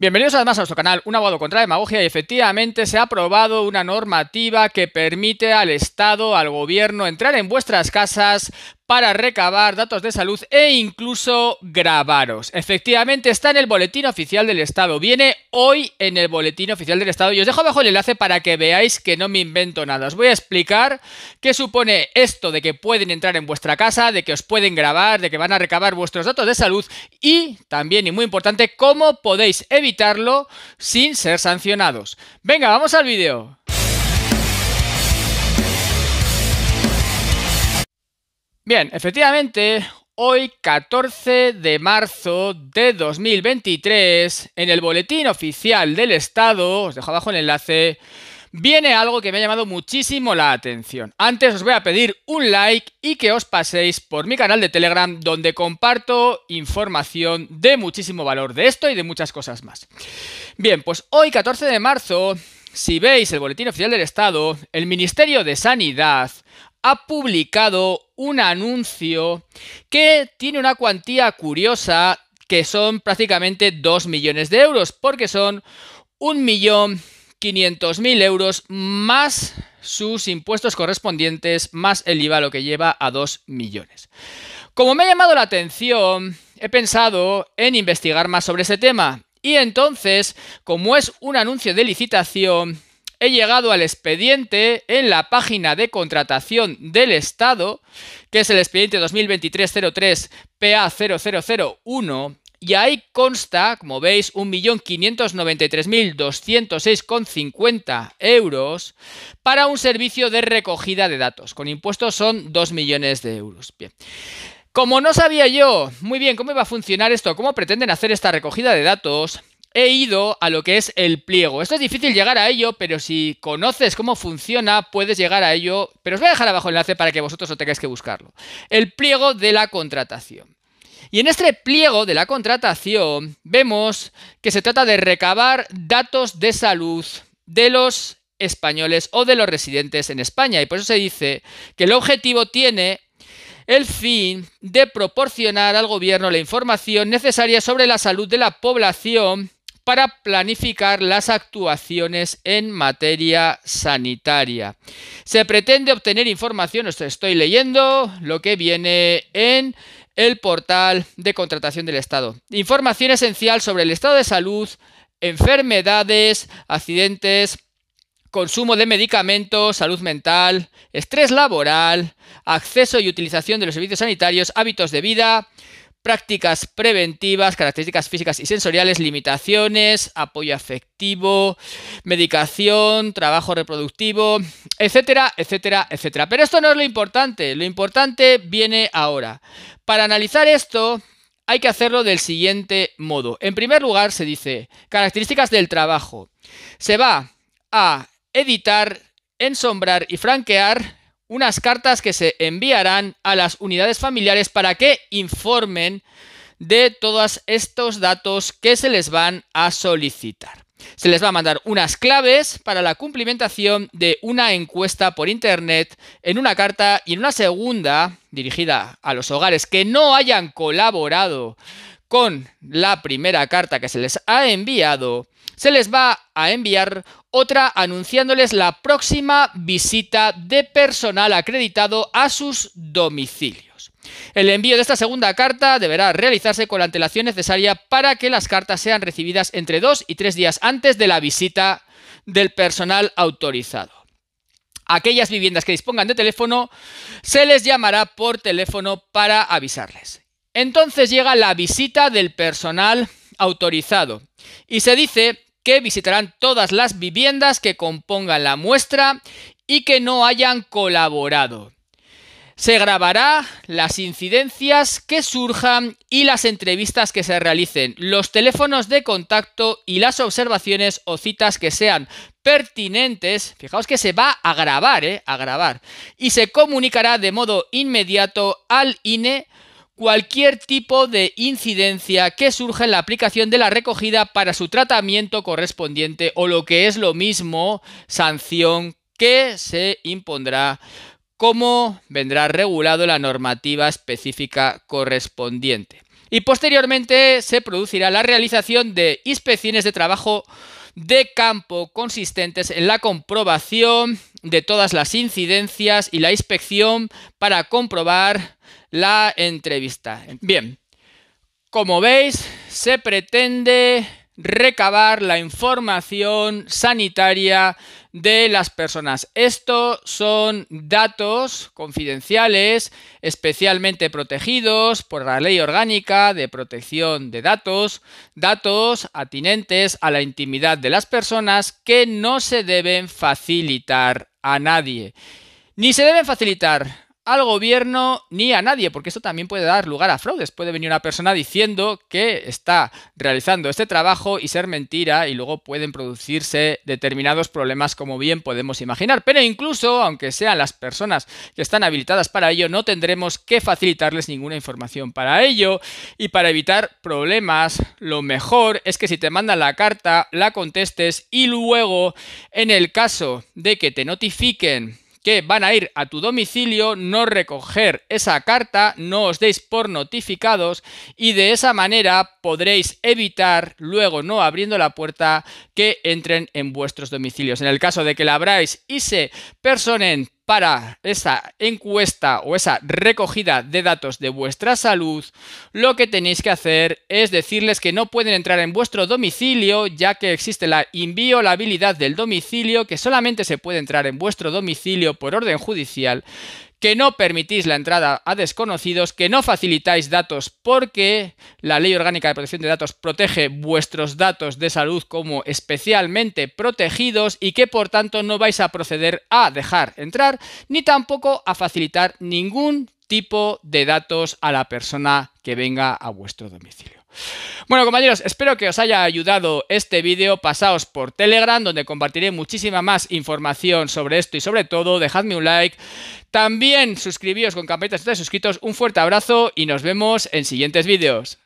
Bienvenidos además a nuestro canal Un abogado contra la demagogia y efectivamente se ha aprobado una normativa que permite al Estado, al gobierno, entrar en vuestras casas para recabar datos de salud e incluso grabaros. Efectivamente, está en el Boletín Oficial del Estado. Viene hoy en el Boletín Oficial del Estado y os dejo abajo el enlace para que veáis que no me invento nada. Os voy a explicar qué supone esto de que pueden entrar en vuestra casa, de que os pueden grabar, de que van a recabar vuestros datos de salud y también, y muy importante, cómo podéis evitarlo sin ser sancionados. Venga, vamos al vídeo. Bien, efectivamente, hoy 14 de marzo de 2023, en el Boletín Oficial del Estado, os dejo abajo el enlace, viene algo que me ha llamado muchísimo la atención. Antes os voy a pedir un like y que os paséis por mi canal de Telegram donde comparto información de muchísimo valor de esto y de muchas cosas más. Bien, pues hoy 14 de marzo si veis el Boletín Oficial del Estado, el Ministerio de Sanidad ha publicado un anuncio que tiene una cuantía curiosa que son prácticamente 2 millones de euros, porque son 1.500.000 euros más sus impuestos correspondientes, más el IVA, lo que lleva a 2 millones. Como me ha llamado la atención, he pensado en investigar más sobre ese tema. Y entonces, como es un anuncio de licitación, he llegado al expediente en la página de contratación del Estado, que es el expediente 2023-03-PA0001, y ahí consta, como veis, 1.593.206,50 euros para un servicio de recogida de datos. Con impuestos son 2 millones de euros. Bien. Como no sabía yo muy bien cómo iba a funcionar esto, cómo pretenden hacer esta recogida de datos, he ido a lo que es el pliego. Esto es difícil llegar a ello, pero si conoces cómo funciona, puedes llegar a ello. Pero os voy a dejar abajo el enlace para que vosotros no tengáis que buscarlo. El pliego de la contratación. Y en este pliego de la contratación vemos que se trata de recabar datos de salud de los españoles o de los residentes en España. Y por eso se dice que el objetivo tiene el fin de proporcionar al gobierno la información necesaria sobre la salud de la población para planificar las actuaciones en materia sanitaria. Se pretende obtener información, estoy leyendo lo que viene en el portal de contratación del Estado. Información esencial sobre el estado de salud, enfermedades, accidentes, consumo de medicamentos, salud mental, estrés laboral, acceso y utilización de los servicios sanitarios, hábitos de vida, prácticas preventivas, características físicas y sensoriales, limitaciones, apoyo afectivo, medicación, trabajo reproductivo, etcétera, etcétera, etcétera. Pero esto no es lo importante, lo importante viene ahora. Para analizar esto, hay que hacerlo del siguiente modo. En primer lugar, se dice características del trabajo. Se va a editar, ensombrar y franquear unas cartas que se enviarán a las unidades familiares para que informen de todos estos datos que se les van a solicitar. Se les va a mandar unas claves para la cumplimentación de una encuesta por Internet en una carta y en una segunda dirigida a los hogares que no hayan colaborado con la primera carta que se les ha enviado, se les va a enviar otra anunciándoles la próxima visita de personal acreditado a sus domicilios. El envío de esta segunda carta deberá realizarse con la antelación necesaria para que las cartas sean recibidas entre dos y tres días antes de la visita del personal autorizado. Aquellas viviendas que dispongan de teléfono se les llamará por teléfono para avisarles. Entonces llega la visita del personal autorizado y se dice que visitarán todas las viviendas que compongan la muestra y que no hayan colaborado. Se grabará las incidencias que surjan y las entrevistas que se realicen, los teléfonos de contacto y las observaciones o citas que sean pertinentes. Fijaos que se va a grabar, ¿eh? A grabar. Y se comunicará de modo inmediato al INE cualquier tipo de incidencia que surja en la aplicación de la recogida para su tratamiento correspondiente o lo que es lo mismo, sanción que se impondrá como vendrá regulado la normativa específica correspondiente. Y posteriormente se producirá la realización de inspecciones de trabajo de campo consistentes en la comprobación de todas las incidencias y la inspección para comprobar la entrevista. Bien, como veis, se pretende recabar la información sanitaria de las personas. Estos son datos confidenciales, especialmente protegidos por la Ley Orgánica de Protección de Datos, datos atinentes a la intimidad de las personas que no se deben facilitar a nadie. Ni se deben facilitar al gobierno ni a nadie, porque esto también puede dar lugar a fraudes. Puede venir una persona diciendo que está realizando este trabajo y ser mentira y luego pueden producirse determinados problemas como bien podemos imaginar. Pero incluso, aunque sean las personas que están habilitadas para ello, no tendremos que facilitarles ninguna información para ello. Y para evitar problemas, lo mejor es que si te mandan la carta, la contestes y luego, en el caso de que te notifiquen que van a ir a tu domicilio, no recoger esa carta, no os deis por notificados y de esa manera podréis evitar luego no abriendo la puerta que entren en vuestros domicilios. En el caso de que la abráis y se personen para esa encuesta o esa recogida de datos de vuestra salud, lo que tenéis que hacer es decirles que no pueden entrar en vuestro domicilio, ya que existe la inviolabilidad del domicilio, que solamente se puede entrar en vuestro domicilio por orden judicial que no permitís la entrada a desconocidos, que no facilitáis datos porque la Ley Orgánica de Protección de Datos protege vuestros datos de salud como especialmente protegidos y que por tanto no vais a proceder a dejar entrar ni tampoco a facilitar ningún tipo de datos a la persona que venga a vuestro domicilio. Bueno compañeros, espero que os haya ayudado este vídeo, pasaos por Telegram donde compartiré muchísima más información sobre esto y sobre todo dejadme un like, también suscribíos con campanitas de suscritos, un fuerte abrazo y nos vemos en siguientes vídeos.